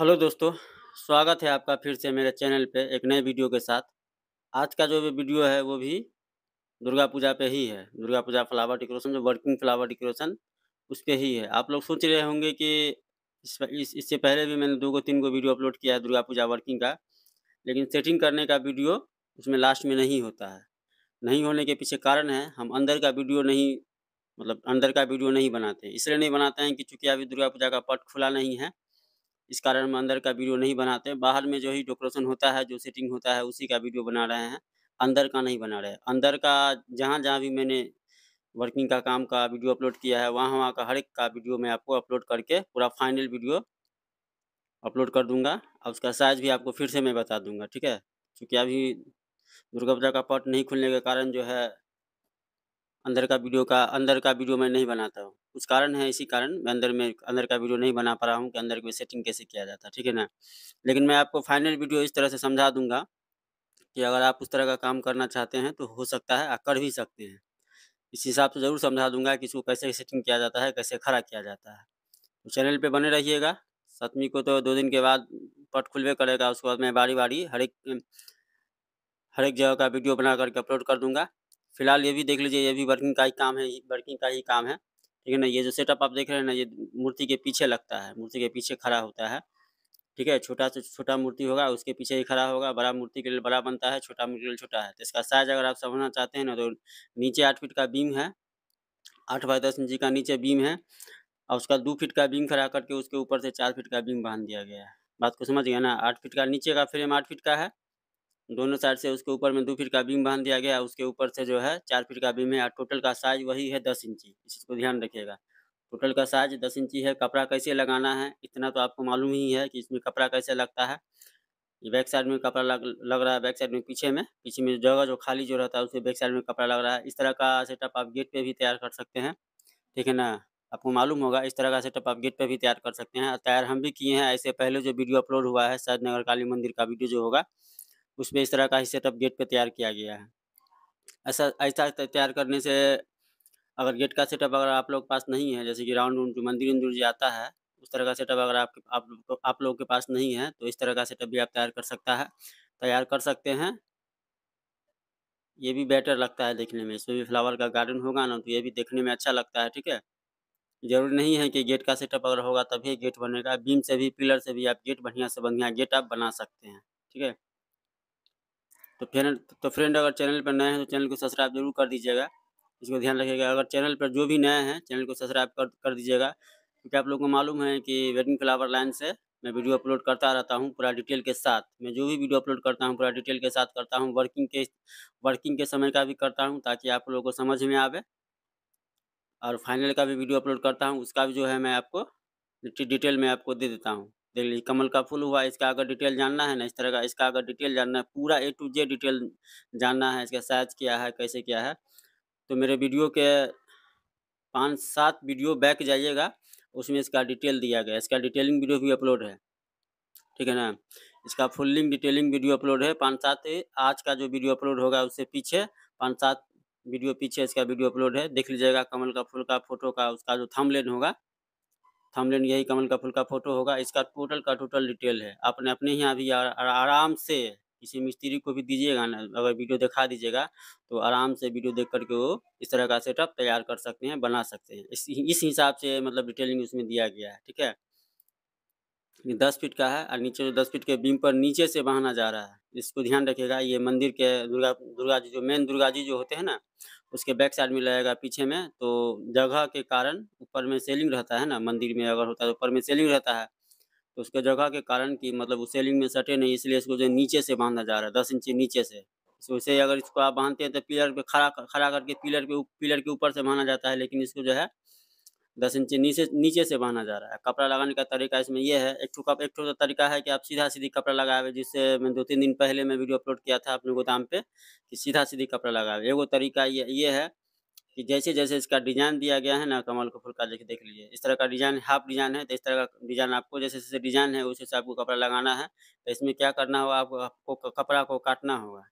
hello दोस्तों स्वागत है आपका फिर से मेरे चैनल पे एक नए वीडियो के साथ आज का जो भी वीडियो है वो भी दुर्गा पूजा पे ही है दुर्गा पूजा फ्लावर डेकोरेशन जो वर्किंग फ्लावर डेकोरेशन उस पर ही है आप लोग सोच रहे होंगे कि इस, इस इससे पहले भी मैंने दो को तीन को वीडियो अपलोड किया है दुर्गा पूजा वर्किंग का लेकिन सेटिंग करने का वीडियो उसमें लास्ट में नहीं होता है नहीं होने के पीछे कारण है हम अंदर का वीडियो नहीं मतलब अंदर का वीडियो नहीं बनाते इसलिए नहीं बनाते हैं कि चूँकि अभी दुर्गा पूजा का पट खुला नहीं है इस कारण हम अंदर का वीडियो नहीं बनाते हैं बाहर में जो ही डेकोरेशन होता है जो सेटिंग होता है उसी का वीडियो बना रहे हैं अंदर का नहीं बना रहे अंदर का जहाँ जहाँ भी मैंने वर्किंग का काम का वीडियो अपलोड किया है वहाँ वहाँ का हर एक का वीडियो मैं आपको अपलोड करके पूरा फाइनल वीडियो अपलोड कर दूंगा और उसका साइज भी आपको फिर से मैं बता दूंगा ठीक है क्योंकि अभी दुर्गा पूजा का पट नहीं खुलने के कारण जो है अंदर का वीडियो का अंदर का वीडियो मैं नहीं बनाता हूँ कुछ कारण है इसी कारण मैं अंदर में अंदर का वीडियो नहीं बना पा रहा हूँ कि अंदर की सेटिंग कैसे किया जाता है ठीक है ना लेकिन मैं आपको फाइनल वीडियो इस तरह से समझा दूंगा कि अगर आप उस तरह का काम करना चाहते हैं तो हो सकता है कर भी सकते हैं इस हिसाब से ज़रूर समझा दूंगा कि इसको कैसे सेटिंग किया जाता है कैसे खड़ा किया जाता है तो चैनल पर बने रहिएगा सतमी को तो दो दिन के बाद पट खुलवे करेगा उसके बाद मैं बारी बारी हर एक हर एक जगह का वीडियो बना करके अपलोड कर दूंगा फिलहाल ये भी देख लीजिए ये भी वर्किंग का ही काम है वर्किंग का ही काम है ठीक है ना ये जो सेटअप आप देख रहे हैं ना ये मूर्ति के पीछे लगता है मूर्ति के पीछे खड़ा होता है ठीक है छोटा से छोटा मूर्ति होगा उसके पीछे ही खड़ा होगा बड़ा मूर्ति के लिए बड़ा बनता है छोटा मूर्ति के लिए छोटा है तो इसका साइज अगर आप समझना चाहते हैं ना तो नीचे आठ फीट का बीम है आठ बाई दस इंची का नीचे बीम है और उसका दो फीट का बीम खड़ा करके उसके ऊपर से चार फीट का बीम बांध दिया गया है बात को समझ गया ना आठ फीट का नीचे का फ्रेम आठ फीट का है दोनों साइड से उसके ऊपर में दो फीट का बीम बांध दिया गया उसके ऊपर से जो है चार फीट का बीम है और टोटल का साइज वही है दस इंची इसको ध्यान रखिएगा टोटल का साइज दस इंची है कपड़ा कैसे लगाना है इतना तो आपको मालूम ही है कि इसमें कपड़ा कैसे लगता है बैक साइड में कपड़ा लग लग रहा है बैक साइड में पीछे में पीछे में जगह जो खाली जो रहता है उसमें बैक साइड में कपड़ा लग रहा है इस तरह का सेटअप आप गेट पे भी तैयार कर सकते हैं ठीक है ना आपको मालूम होगा इस तरह का सेटअप आप गेट पे भी तैयार कर सकते हैं तैयार हम भी किए हैं ऐसे पहले जो वीडियो अपलोड हुआ है शायद नगर काली मंदिर का वीडियो जो होगा उसमें इस तरह का ही सेटअप गेट पे तैयार किया गया है ऐसा ऐसा तैयार करने से अगर गेट का सेटअप अगर आप लोग के पास नहीं है जैसे कि राउंड उंड मंदिर उंदिर आता है उस तरह का सेटअप अगर आपके आप लोग आप लोग के पास नहीं है तो इस तरह का सेटअप भी आप तैयार कर सकता है तैयार कर सकते हैं ये भी बेटर लगता है देखने में इसमें भी फ्लावर का गार्डन होगा ना तो ये भी देखने में अच्छा लगता है ठीक है जरूरी नहीं है कि गेट का सेटअप अगर होगा तभी गेट बनेगा बीम से भी पिलर से भी आप गेट बढ़िया से बढ़िया गेट आप बना सकते हैं ठीक है तो फिर तो फ्रेंड अगर चैनल पर नए हैं तो चैनल को सब्सक्राइब जरूर कर दीजिएगा इसको ध्यान रखिएगा अगर चैनल पर जो भी नए हैं चैनल को सब्सक्राइब कर कर दीजिएगा क्योंकि आप लोग को मालूम है कि वेडिंग फ्लावर लाइन से मैं वीडियो अपलोड करता रहता हूँ पूरा डिटेल के साथ मैं जो भी वीडियो अपलोड करता हूँ पूरा डिटेल के साथ करता हूँ वर्किंग के वर्किंग के समय का भी करता हूँ ताकि आप लोगों को समझ में आवे और फाइनल का भी वीडियो अपलोड करता हूँ उसका भी जो है मैं आपको डिटेल में आपको दे देता हूँ देख लीजिए कमल का फूल हुआ इसका अगर डिटेल जानना है ना इस तरह का इसका अगर डिटेल जानना है पूरा ए टू जे डिटेल जानना है इसका साइज क्या है कैसे क्या है तो मेरे वीडियो के पाँच सात वीडियो बैक जाइएगा उसमें इसका डिटेल दिया गया इसका डिटेलिंग वीडियो भी अपलोड है ठीक है ना इसका फुल्लिंग डिटेलिंग वीडियो अपलोड है पाँच सात आज का जो वीडियो अपलोड होगा उससे पीछे पाँच सात वीडियो पीछे इसका वीडियो अपलोड है देख लीजिएगा कमल का फूल का फोटो का उसका जो थम होगा थमलेन यही कमल का फूल का फोटो होगा इसका टोटल का टोटल डिटेल है अपने अपने यहाँ भी आराम से किसी मिस्त्री को भी दीजिएगा ना अगर वीडियो दिखा दीजिएगा तो आराम से वीडियो देख करके वो इस तरह का सेटअप तैयार कर सकते हैं बना सकते हैं इस इस हिसाब से मतलब डिटेलिंग उसमें दिया गया है ठीक है दस फीट का है और नीचे जो दस फीट के बीम पर नीचे से बहाना जा रहा है इसको ध्यान रखेगा ये मंदिर के दुर्गा दुर्गा जी जो मेन दुर्गा जी जो होते हैं ना उसके बैक साइड में लगेगा पीछे में तो जगह के कारण ऊपर में सेलिंग रहता है ना मंदिर में अगर होता है तो ऊपर में सेलिंग रहता है तो उसके जगह के कारण कि मतलब उस सेलिंग में सटे नहीं इसलिए इसको जो नीचे से बांधा जा रहा है दस इंची नीचे से तो उसे अगर इसको आप बांधते हैं तो पिलर पे खड़ा खड़ा करके पिलर पे पिलर के ऊपर से बांधा जाता है लेकिन इसको जो है दस इंच नीचे नीचे से बांधा जा रहा है कपड़ा लगाने का तरीका इसमें यह है एक ठू एक ठू तो तरीका है कि आप सीधा सीधी कपड़ा लगावे जिससे मैं दो तीन दिन पहले मैं वीडियो अपलोड किया था अपने गोदाम पे कि सीधा सीधी कपड़ा लगावे एगो तरीका ये ये है कि जैसे जैसे इसका डिजाइन दिया गया है ना कमल को फूल का देख देख लीजिए इस तरह का डिजाइन हाफ डिजाइन है तो इस तरह का डिजाइन आपको जैसे जैसे डिजाइन है उस हिसाब को कपड़ा लगाना है तो इसमें क्या करना होगा आपको आपको कपड़ा को काटना होगा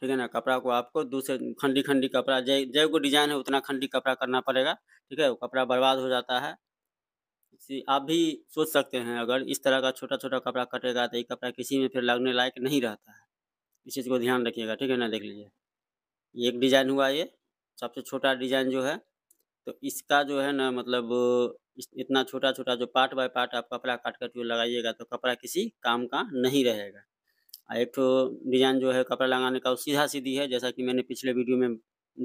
ठीक है ना कपड़ा को आपको दूसरे खंडी खंडी कपड़ा जय जय को डिजाइन है उतना खंडी कपड़ा करना पड़ेगा ठीक है कपड़ा बर्बाद हो जाता है इसी आप भी सोच सकते हैं अगर इस तरह का छोटा छोटा कपड़ा कटेगा तो ये कपड़ा किसी में फिर लगने लायक नहीं रहता है इस चीज़ को ध्यान रखिएगा ठीक है ना देख लीजिए एक डिज़ाइन हुआ ये सबसे छोटा डिज़ाइन जो है तो इसका जो है ना मतलब इतना छोटा छोटा जो पार्ट बाय पार्ट आप कपड़ा काट कर जो लगाइएगा तो कपड़ा किसी काम का नहीं रहेगा एक तो डिजाइन जो है कपड़ा लगाने का वो सीधा सीधी है जैसा कि मैंने पिछले वीडियो में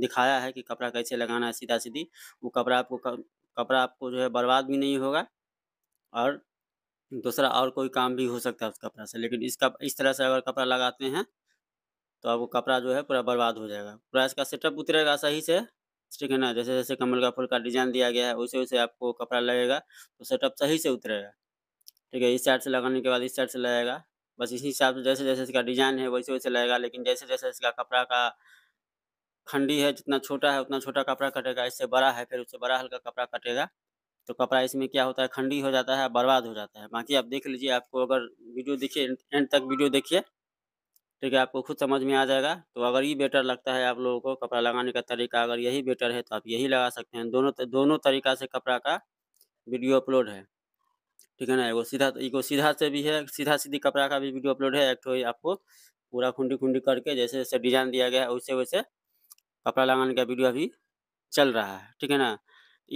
दिखाया है कि कपड़ा कैसे लगाना है सीधा सीधी वो कपड़ा आपको कपड़ा आपको जो है बर्बाद भी नहीं होगा और दूसरा और कोई काम भी हो सकता है उस कपड़ा से लेकिन इसका इस तरह से अगर कपड़ा लगाते हैं तो आपको कपड़ा जो है पूरा बर्बाद हो जाएगा पूरा इसका सेटअप उतरेगा सही से ठीक है ना जैसे जैसे कमल का फूल का डिजाइन दिया गया है वैसे वैसे आपको कपड़ा लगेगा तो सेटअप सही से उतरेगा ठीक है इस साइड से लगाने के बाद इस साइड से लगेगा बस इसी हिसाब से जैसे जैसे इसका डिज़ाइन है वैसे वैसे लगेगा लेकिन जैसे जैसे इसका कपड़ा का खंडी है जितना छोटा है उतना छोटा कपड़ा कटेगा इससे बड़ा है फिर उससे बड़ा हल्का कपड़ा कटेगा तो कपड़ा इसमें क्या होता है खंडी हो जाता है बर्बाद हो जाता है बाकी आप देख लीजिए आपको अगर वीडियो देखिए एंड तक वीडियो देखिए ठीक है आपको खुद समझ में आ जाएगा तो अगर ये बेटर लगता है आप लोगों को कपड़ा लगाने का तरीका अगर यही बेटर है तो आप यही लगा सकते हैं दोनों दोनों तरीका से कपड़ा का वीडियो अपलोड है ठीक है ना एगो सीधा एगो सीधा से भी है सीधा सीधी कपड़ा का भी वीडियो अपलोड है एक तो आपको पूरा खुंडी खुंडी करके जैसे जैसे डिजाइन दिया गया है वैसे वैसे कपड़ा लगाने का वीडियो अभी चल रहा है ठीक है ना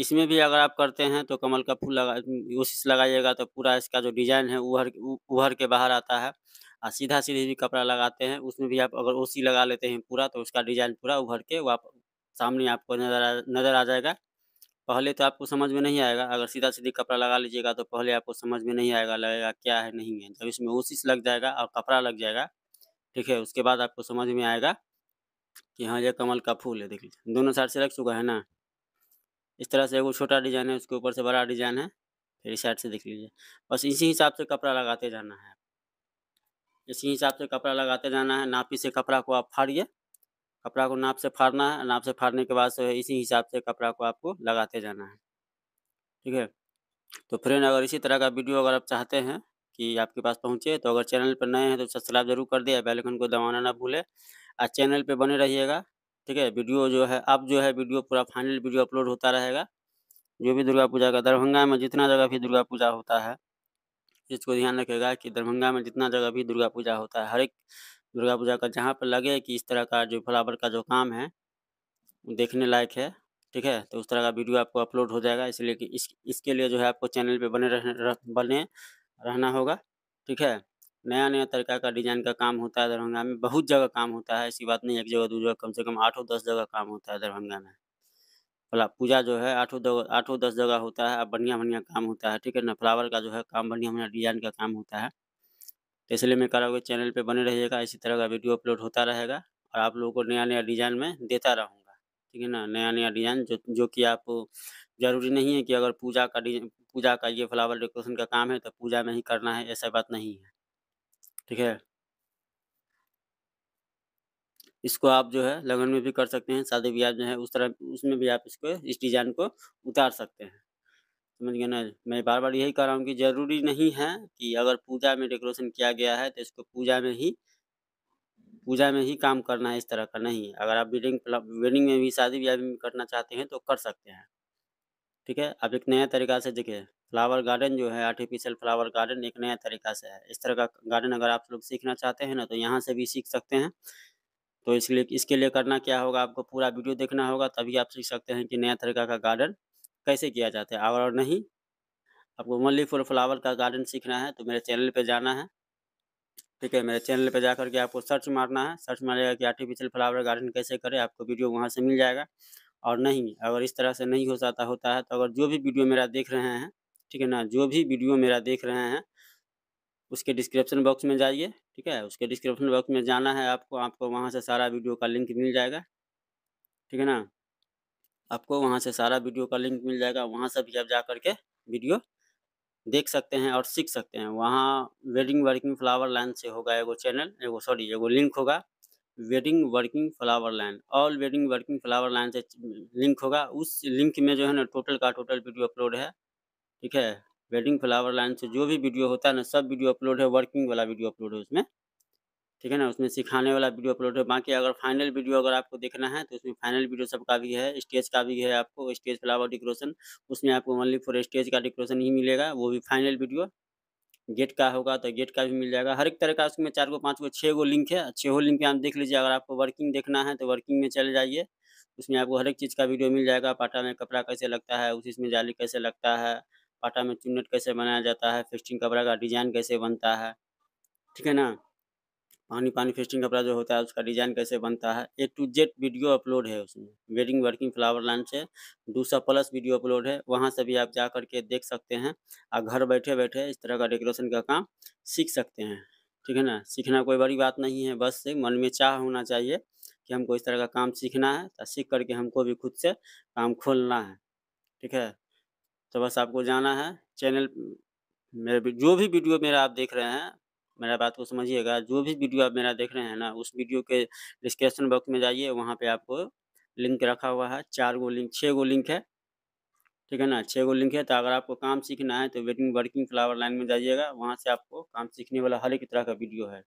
इसमें भी अगर आप करते हैं तो कमल का फूल लगा कोशिश लगाइएगा तो पूरा इसका जो डिजाइन है उभर उभर के बाहर आता है और सीधा सीधे भी कपड़ा लगाते हैं उसमें भी आप अगर ओसी लगा लेते हैं पूरा तो उसका डिजाइन पूरा उभर के वो आप सामने आपको नज़र आ नज़र आ जाएगा पहले तो आपको समझ में नहीं आएगा अगर सीधा सीधी कपड़ा लगा लीजिएगा तो पहले आपको समझ में नहीं आएगा लगेगा क्या है नहीं है जब इसमें ओसिस लग जाएगा और कपड़ा लग जाएगा ठीक है उसके बाद आपको समझ में आएगा कि हाँ ये कमल का फूल है देख लीजिए दोनों साइड से लग चुका है ना इस तरह से एगो छोटा डिजाइन है उसके ऊपर से बड़ा डिजाइन है फिर इस साइड से देख लीजिए बस इसी हिसाब से कपड़ा लगाते जाना है इसी हिसाब से कपड़ा लगाते जाना है नापी से कपड़ा को आप फाड़िए कपड़ा को नाप से फाड़ना है नाप से फाड़ने के बाद से इसी हिसाब से कपड़ा को आपको लगाते जाना है ठीक है तो फ्रेंड अगर इसी तरह का वीडियो अगर आप चाहते हैं कि आपके पास पहुंचे तो अगर चैनल पर नए हैं तो सब्सक्राइब जरूर कर दिया बेल को दबाना ना भूलें और चैनल पर बने रहिएगा ठीक है वीडियो जो है अब जो है वीडियो पूरा फाइनल वीडियो अपलोड होता रहेगा जो भी दुर्गा पूजा का दरभंगा में जितना जगह भी दुर्गा पूजा होता है इसको ध्यान रखेगा कि दरभंगा में जितना जगह भी दुर्गा पूजा होता है हर एक दुर्गा पूजा का जहाँ पर लगे कि इस तरह का जो फ्लावर का जो काम है देखने लायक है ठीक है तो उस तरह का वीडियो आपको अपलोड हो जाएगा इसलिए कि इस इसके लिए जो है आपको चैनल पे बने रहने रह, बने रहना होगा ठीक है नया नया तरीका का डिजाइन का काम होता है दरभंगा में बहुत जगह काम होता है ऐसी बात नहीं एक जगह दो जगह कम से कम आठों दस जगह काम होता है दरभंगा में फला पूजा जो है आठों आठों दस जगह होता है अब बढ़िया बढ़िया काम होता है ठीक है ना फ्लावर का जो है काम बढ़िया बढ़िया डिजाइन का काम होता है तो इसलिए मैं कह रहा हूँ चैनल पर बने रहिएगा इसी तरह का वीडियो अपलोड होता रहेगा और आप लोगों को नया नया डिज़ाइन में देता रहूँगा ठीक है ना नया नया डिज़ाइन जो जो कि आप ज़रूरी नहीं है कि अगर पूजा का पूजा का ये फ्लावर डेकोरेशन का काम है तो पूजा में ही करना है ऐसा बात नहीं है ठीक है इसको आप जो है लगन में भी कर सकते हैं शादी ब्याह जो है उस तरह उसमें भी आप इसको इस डिज़ाइन को उतार सकते हैं समझ गए ना मैं बार बार यही कह रहा हूँ कि ज़रूरी नहीं है कि अगर पूजा में डेकोरेशन किया गया है तो इसको पूजा में ही पूजा में ही काम करना है इस तरह का नहीं अगर आप वेडिंग वेडिंग में भी शादी ब्याह में करना चाहते हैं तो कर सकते हैं ठीक है आप एक नया तरीका से देखिए फ्लावर गार्डन जो है आर्टिफिशियल फ्लावर गार्डन एक नया तरीका से है इस तरह का गार्डन अगर आप लोग सीखना चाहते हैं ना तो यहाँ से भी सीख सकते हैं तो इसलिए इसके लिए करना क्या होगा आपको पूरा वीडियो देखना होगा तभी आप सीख सकते हैं कि नया तरीका का गार्डन कैसे किया जाता है और नहीं आपको मल्ली फुल फ्लावर का गार्डन सीखना है तो मेरे चैनल पे जाना है ठीक है मेरे चैनल पे जाकर के आपको सर्च मारना है सर्च मारेगा कि आर्टिफिशियल फ्लावर गार्डन कैसे करें आपको वीडियो वहाँ से मिल जाएगा और नहीं अगर इस तरह से नहीं हो जाता होता है तो अगर जो भी वीडियो मेरा देख रहे हैं ठीक है ना जो भी वीडियो मेरा देख रहे हैं उसके डिस्क्रिप्शन बॉक्स में जाइए ठीक है उसके डिस्क्रिप्शन बॉक्स में जाना है आपको आपको वहाँ से सारा वीडियो का लिंक मिल जाएगा ठीक है ना आपको वहाँ से सारा वीडियो का लिंक मिल जाएगा वहाँ से भी आप जा करके वीडियो देख सकते हैं और सीख सकते हैं वहाँ वेडिंग वर्किंग फ्लावर लाइन से होगा एगो चैनल एगो सॉरी एगो लिंक होगा wedding working flower line all wedding working flower line से लिंक होगा उस लिंक में जो है ना टोटल का टोटल वीडियो अपलोड है ठीक है वेडिंग फ्लावर लाइन से जो भी वीडियो होता है ना सब वीडियो अपलोड है वर्किंग वाला वीडियो अपलोड है उसमें ठीक है ना उसमें सिखाने वाला वीडियो अपलोड है बाकी अगर फाइनल वीडियो अगर आपको देखना है तो उसमें फाइनल वीडियो सबका भी है स्टेज का भी है आपको स्टेज फ्लावर डेकोरेशन उसमें आपको ओनली फॉर स्टेज का डेकोरेशन ही मिलेगा वो भी फाइनल वीडियो गेट का होगा तो गेट का भी मिल जाएगा हर एक तरह का उसमें चार गो पाँच गो छः गो लिंक है छः हो लिंक आप देख लीजिए अगर आपको वर्किंग देखना है तो वर्किंग में चले जाइए उसमें आपको हर एक चीज़ का वीडियो मिल जाएगा पाटा में कपड़ा कैसे लगता है उसी में जाली कैसे लगता है पाटा में चुनट कैसे बनाया जाता है फिस्टिंग कपड़ा का डिजाइन कैसे बनता है ठीक है ना पानी पानी फेस्टिंग कपड़ा जो होता है उसका डिजाइन कैसे बनता है A to Z video upload है उसमें वेडिंग वर्किंग फ्लावर लाइन से दूसरा प्लस वीडियो अपलोड है वहाँ से भी आप जा करके देख सकते हैं और घर बैठे बैठे इस तरह का डेकोरेशन का काम सीख सकते हैं ठीक है ना सीखना कोई बड़ी बात नहीं है बस से मन में चाह होना चाहिए कि हमको इस तरह का काम सीखना है तो सीख करके हमको भी खुद से काम खोलना है ठीक है तो बस आपको जाना है चैनल मेरे जो भी वीडियो मेरा आप देख रहे हैं मेरा बात को समझिएगा जो भी वीडियो आप मेरा देख रहे हैं ना उस वीडियो के डिस्क्रिप्शन बॉक्स में जाइए वहाँ पे आपको लिंक रखा हुआ है चार गो लिंक छः गो लिंक है ठीक है ना छः गो लिंक है तो अगर आपको काम सीखना है तो वेटिंग वर्किंग फ्लावर लाइन में जाइएगा वहाँ से आपको काम सीखने वाला हर एक तरह का वीडियो है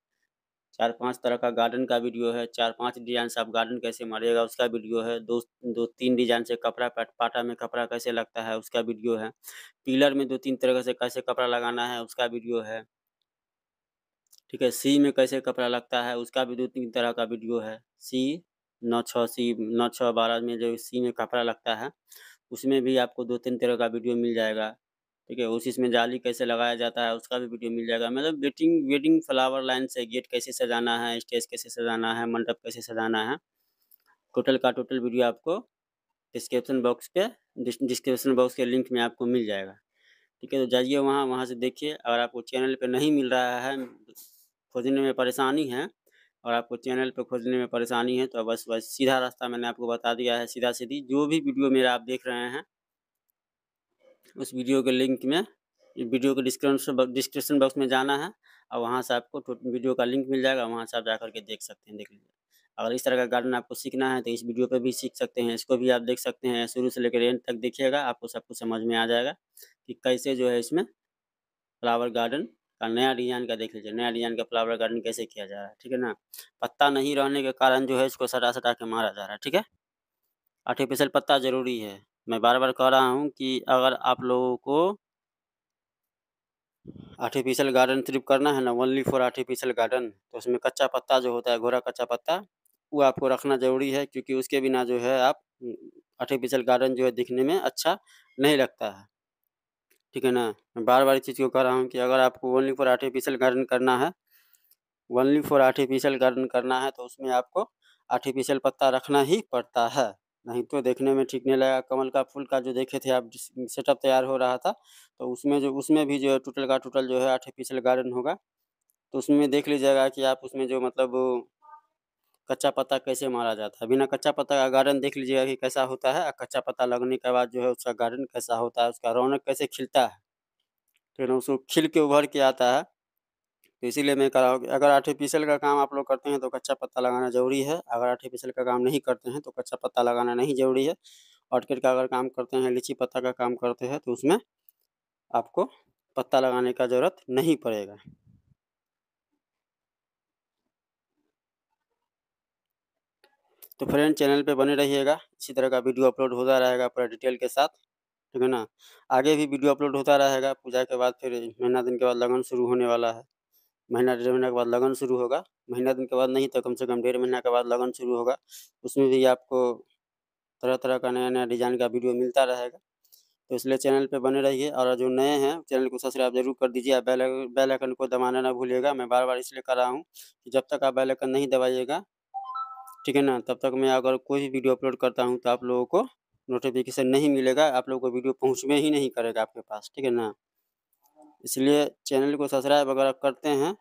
चार पाँच तरह का गार्डन का वीडियो है चार पाँच डिजाइन से आप गार्डन कैसे मारिएगा उसका वीडियो है दो दो तीन डिजाइन से कपड़ा पाटा में कपड़ा कैसे लगता है उसका वीडियो है पिलर में दो तीन तरह से कैसे कपड़ा लगाना है उसका वीडियो है ठीक है सी में कैसे कपड़ा लगता है उसका भी दो तीन तरह का वीडियो है सी नौ छः सी नौ छः बारह में जो सी में कपड़ा लगता है उसमें भी आपको दो तीन तरह का वीडियो मिल जाएगा ठीक है उस इसमें जाली कैसे लगाया जाता है उसका भी वीडियो मिल जाएगा मतलब वेटिंग वेडिंग फ्लावर लाइन से गेट कैसे सजाना है स्टेज कैसे सजाना है मंडप कैसे सजाना है टोटल का टोटल वीडियो आपको डिस्क्रिप्शन बॉक्स के डिस्क्रिप्शन बॉक्स के लिंक में आपको मिल जाएगा ठीक है तो जाइए वहाँ वहाँ से देखिए अगर आपको चैनल पर नहीं मिल रहा है खोजने में परेशानी है और आपको चैनल पर खोजने में परेशानी है तो बस बस सीधा रास्ता मैंने आपको बता दिया है सीधा सीधी जो भी वीडियो मेरा आप देख रहे हैं उस वीडियो के लिंक में वीडियो के डिस्क्रिप्शन डिस्क्रिप्शन बॉक्स में जाना है और वहाँ से आपको वीडियो का लिंक मिल जाएगा वहाँ से आप जा करके देख सकते हैं देख लीजिए अगर इस तरह का गार्डन आपको सीखना है तो इस वीडियो पर भी सीख सकते हैं इसको भी आप देख सकते हैं शुरू से लेकर एंड तक देखिएगा आपको सब कुछ समझ में आ जाएगा कि कैसे जो है इसमें फ्लावर गार्डन का नया डिजाइन का देख लीजिए नया डिजाइन का फ्लावर गार्डन कैसे किया जा रहा है ठीक है ना पत्ता नहीं रहने के कारण जो है इसको सटा सटा के मारा जा रहा है ठीक है आर्टिफिशियल पत्ता जरूरी है मैं बार बार कह रहा हूँ कि अगर आप लोगों को आर्टिफिशियल गार्डन ट्रिप करना है ना ओनली फॉर आर्टिफिशियल गार्डन तो उसमें कच्चा पत्ता जो होता है घोरा कच्चा पत्ता वो आपको रखना जरूरी है क्योंकि उसके बिना जो है आप आर्टिफिशियल गार्डन जो है दिखने में अच्छा नहीं लगता है ठीक है ना मैं बार बार चीज़ को कह रहा हूँ कि अगर आपको ओनली फॉर आर्टिफिशियल गार्डन करना है ओनली फॉर आर्टिफिशियल गार्डन करना है तो उसमें आपको आर्टिफिशियल पत्ता रखना ही पड़ता है नहीं तो देखने में ठीक नहीं लगा कमल का फूल का जो देखे थे आप सेटअप तैयार हो रहा था तो उसमें जो उसमें भी जो है टोटल का टोटल जो है आर्टिफिशियल गार्डन होगा तो उसमें देख लीजिएगा कि आप उसमें जो मतलब कच्चा पत्ता कैसे मारा जाता है बिना कच्चा पत्ता का गार्डन देख लीजिएगा कि कैसा होता है कच्चा पत्ता लगने के बाद जो है उसका गार्डन कैसा होता है उसका रौनक कैसे खिलता है फिर तो उसको खिल के उभर के आता है तो इसीलिए मैं कह रहा हूँ अगर आर्टिफिशियल का काम आप लोग करते हैं तो कच्चा पत्ता लगाना जरूरी है अगर आर्टिफिशियल का काम नहीं करते हैं तो कच्चा पत्ता लगाना नहीं जरूरी है ऑर्किड का अगर काम करते हैं लीची पत्ता का काम करते हैं तो उसमें आपको पत्ता लगाने का ज़रूरत नहीं पड़ेगा तो फ्रेंड चैनल पे बने रहिएगा इसी तरह का वीडियो अपलोड होता रहेगा पूरा डिटेल के साथ ठीक है ना आगे भी वीडियो अपलोड होता रहेगा पूजा के बाद फिर महीना दिन के बाद लगन शुरू होने वाला है महीना डेढ़ महीना के बाद लगन शुरू होगा महीना दिन के बाद नहीं तो कम से कम डेढ़ महीना के बाद लगन शुरू होगा उसमें भी आपको तरह तरह का नया नया डिज़ाइन का वीडियो मिलता रहेगा तो इसलिए चैनल पे बने रहिए और जो नए हैं चैनल को सब्सक्राइब जरूर कर दीजिए आप बेल बेल आइकन को दबाना ना भूलिएगा मैं बार बार इसलिए कर रहा हूँ कि जब तक आप बेल आइकन नहीं दबाइएगा ठीक है ना तब तक मैं अगर कोई भी वीडियो अपलोड करता हूँ तो आप लोगों को नोटिफिकेशन नहीं मिलेगा आप लोगों को वीडियो पहुँच में ही नहीं करेगा आपके पास ठीक है ना इसलिए चैनल को सब्सक्राइब अगर आप करते हैं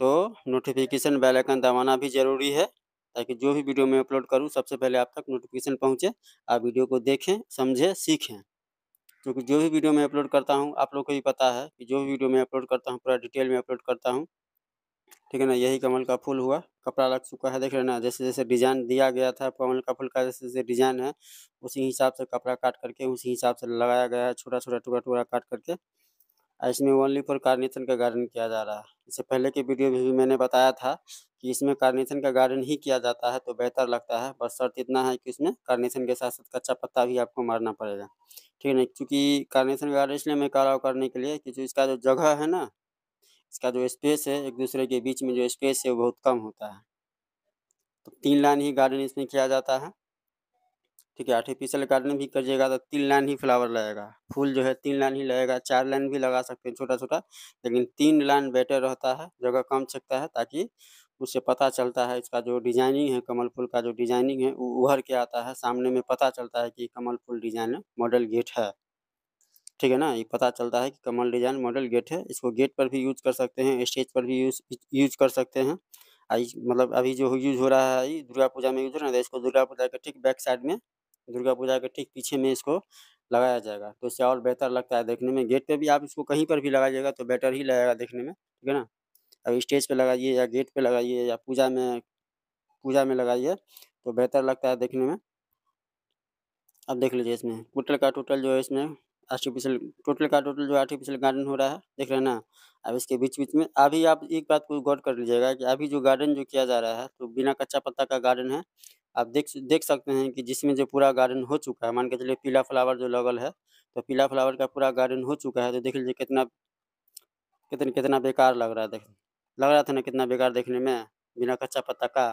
तो नोटिफिकेशन बेल आइकन दबाना भी ज़रूरी है ताकि जो भी वीडियो मैं अपलोड करूँ सबसे पहले आप तक नोटिफिकेशन पहुँचे आप वीडियो को देखें समझें सीखें क्योंकि जो भी वीडियो मैं अपलोड करता हूँ आप लोग को भी पता है कि जो भी वीडियो मैं अपलोड करता हूँ पूरा डिटेल में अपलोड करता हूँ ठीक है ना यही कमल का फूल हुआ कपड़ा लग चुका है देख रहे ना जैसे जैसे डिजाइन दिया गया था कमल का फूल का जैसे जैसे डिजाइन है उसी हिसाब से कपड़ा काट करके उसी हिसाब से लगाया गया है छोटा छोटा टुकड़ा टुकड़ा काट करके इसमें ओनली फॉर कार्नेशन का गार्डन किया जा रहा है इससे पहले के वीडियो में भी मैंने बताया था कि इसमें कार्नेशन का गार्डन ही किया जाता है तो बेहतर लगता है बस शर्त इतना है कि इसमें कार्नेशन के साथ साथ कच्चा पत्ता भी आपको मारना पड़ेगा ठीक है ना क्योंकि कार्नेशन का गार्डन इसलिए मैं कर करने के लिए क्योंकि इसका जो जगह है ना इसका जो स्पेस है एक दूसरे के बीच में जो स्पेस है वो बहुत कम होता है तो तीन लाइन ही गार्डन इसमें किया जाता है ठीक है आर्टिफिशियल गार्डनिंग भी करिएगा तो तीन लाइन ही फ्लावर लगेगा फूल जो है तीन लाइन ही लगेगा चार लाइन भी लगा सकते हैं छोटा छोटा लेकिन तीन लाइन बेटर रहता है जगह कम छकता है ताकि उससे पता चलता है इसका जो डिजाइनिंग है कमल फूल का जो डिजाइनिंग है वो उभर के आता है सामने में पता चलता है कि कमल फूल डिजाइन मॉडल गेट है ठीक है ना ये पता चलता है कि कमल डिजाइन मॉडल गेट है इसको गेट पर भी यूज कर सकते हैं स्टेज पर भी यूज यूज कर सकते हैं आई मतलब अभी जो यूज हो रहा है दुर्गा पूजा में यूज हो रहा है तो इसको दुर्गा पूजा के ठीक बैक साइड में दुर्गा पूजा के ठीक पीछे में इसको लगाया जाएगा तो इससे और बेहतर लगता है देखने में गेट पर भी आप इसको कहीं पर भी लगाइएगा तो बेटर ही लगेगा देखने में ठीक है ना अब स्टेज पर लगाइए या गेट पर लगाइए या पूजा में पूजा में लगाइए तो बेहतर लगता है देखने में अब देख लीजिए इसमें टोटल का टोटल जो है इसमें आर्टिफिशियल टोटल का टोटल जो आर्टिफिशियल गार्डन हो रहा है देख रहे हैं ना अब इसके बीच बीच में अभी आप एक बात को गौर कर लीजिएगा कि अभी जो गार्डन जो किया जा रहा है तो बिना कच्चा पत्ता का गार्डन है आप देख देख सकते हैं कि जिसमें जो पूरा गार्डन हो चुका है मान के चलिए पीला फ्लावर जो लगल है तो पीला फ्लावर का पूरा गार्डन हो चुका है तो देख लीजिए कितना कितना कितना बेकार लग रहा है देख लग रहा था ना कितना बेकार देखने में बिना कच्चा पत्ता का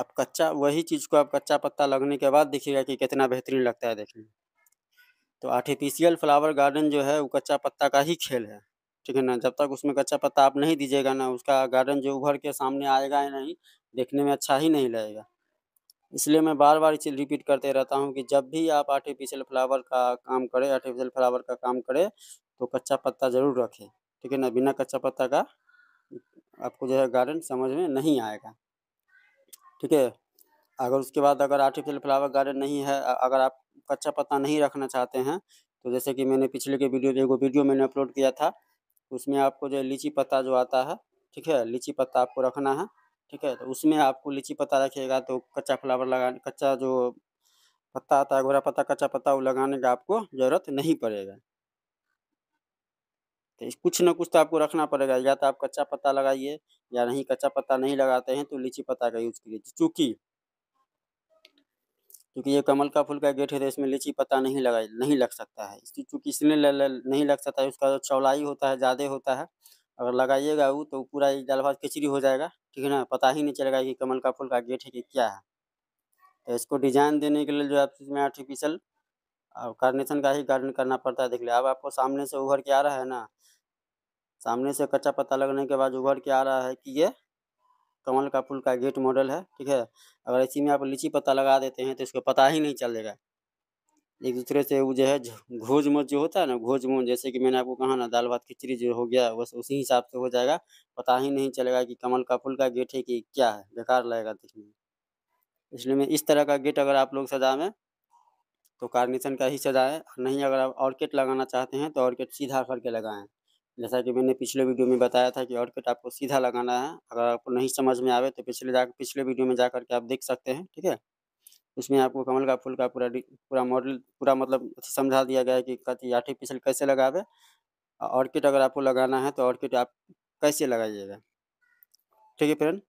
अब कच्चा वही चीज़ को आप कच्चा पत्ता लगने के बाद देखिएगा कि कितना बेहतरीन लगता है देखने में तो आर्टिफिशियल फ्लावर गार्डन जो है वो कच्चा पत्ता का ही खेल है ठीक है ना जब तक उसमें कच्चा पत्ता आप नहीं दीजिएगा ना उसका गार्डन जो उभर के सामने आएगा या नहीं देखने में अच्छा ही नहीं लगेगा इसलिए मैं बार बार इसे रिपीट करते रहता हूँ कि जब भी आप आर्टिफिशियल फ्लावर का काम करें आर्टिफिशियल फ्लावर का काम करें तो कच्चा पत्ता ज़रूर रखें ठीक है ना बिना कच्चा पत्ता का आपको जो है गार्डन समझ में नहीं आएगा ठीक है अगर उसके बाद अगर आर्टिफिशियल फ्लावर गार्डन नहीं है अगर आप कच्चा पता नहीं रखना चाहते हैं तो जैसे कि मैंने पिछले के वीडियो जो वीडियो मैंने अपलोड किया था उसमें आपको जो लीची पत्ता जो आता है ठीक है लीची पत्ता आपको रखना है ठीक है तो उसमें आपको लीची पत्ता रखिएगा तो कच्चा फ्लावर लगा कच्चा जो पत्ता आता है घोरा पत्ता कच्चा पत्ता वो लगाने का आपको ज़रूरत नहीं पड़ेगा तो कुछ ना कुछ तो आपको रखना पड़ेगा या तो आप कच्चा पत्ता लगाइए या नहीं कच्चा पत्ता नहीं लगाते हैं तो लीची पत्ता का यूज कीजिए चूँकि क्योंकि ये कमल का फूल का गेट है तो इसमें लीची पत्ता नहीं लगा नहीं लग सकता है इसकी चूँकि इसलिए नहीं लग सकता है उसका जो तो चौलाई होता है ज़्यादा होता है अगर लगाइएगा वो तो पूरा एक जाल भाज खिचड़ी हो जाएगा ठीक है ना पता ही नहीं चलेगा कि कमल का फूल का गेट है कि क्या है तो इसको डिजाइन देने के लिए जो आप इसमें आर्टिफिशियल और कार्नेशन का ही गार्डन करना पड़ता है देख लिया अब आपको सामने से उभर के आ रहा है ना सामने से कच्चा पत्ता लगने के बाद उभर के आ रहा है कि ये कमल का फूल का गेट मॉडल है ठीक है अगर इसी में आप लीची पत्ता लगा देते हैं तो इसको पता ही नहीं चलेगा एक दूसरे से वो जो है घोज मोज जो होता है ना घोज मोज जैसे कि मैंने आपको कहा ना दाल भात खिचड़ी जो हो गया बस उसी हिसाब से हो जाएगा पता ही नहीं चलेगा कि कमल का फूल का गेट है कि क्या है बेकार लगेगा देखने में इसलिए मैं इस तरह का गेट अगर आप लोग सजावें तो कार्निशन का ही सजाएं नहीं अगर आप ऑर्किड लगाना चाहते हैं तो ऑर्किड सीधा करके लगाएं जैसा कि मैंने पिछले वीडियो में बताया था कि ऑड कट आपको सीधा लगाना है अगर आपको नहीं समझ में आवे तो पिछले जा पिछले वीडियो में जा करके आप देख सकते हैं ठीक है उसमें आपको कमल का फूल का पूरा पूरा मॉडल पूरा मतलब समझा दिया गया है कि कति आर्टिफिशियल कैसे लगावे ऑर्किड अगर आपको लगाना है तो ऑर्किड आप कैसे लगाइएगा ठीक है फ्रेंड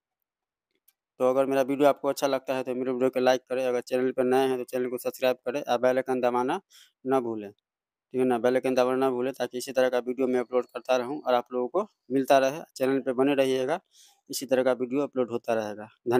तो अगर मेरा वीडियो आपको अच्छा लगता है तो मेरे वीडियो को लाइक करें अगर चैनल पर नए हैं तो चैनल को सब्सक्राइब करें और बेल दबाना ना भूलें ठीक है ना बेल आइकन दबाना ना भूले ताकि इसी तरह का वीडियो मैं अपलोड करता रहूं और आप लोगों को मिलता रहे चैनल पे बने रहिएगा इसी तरह का वीडियो अपलोड होता रहेगा धन्यवाद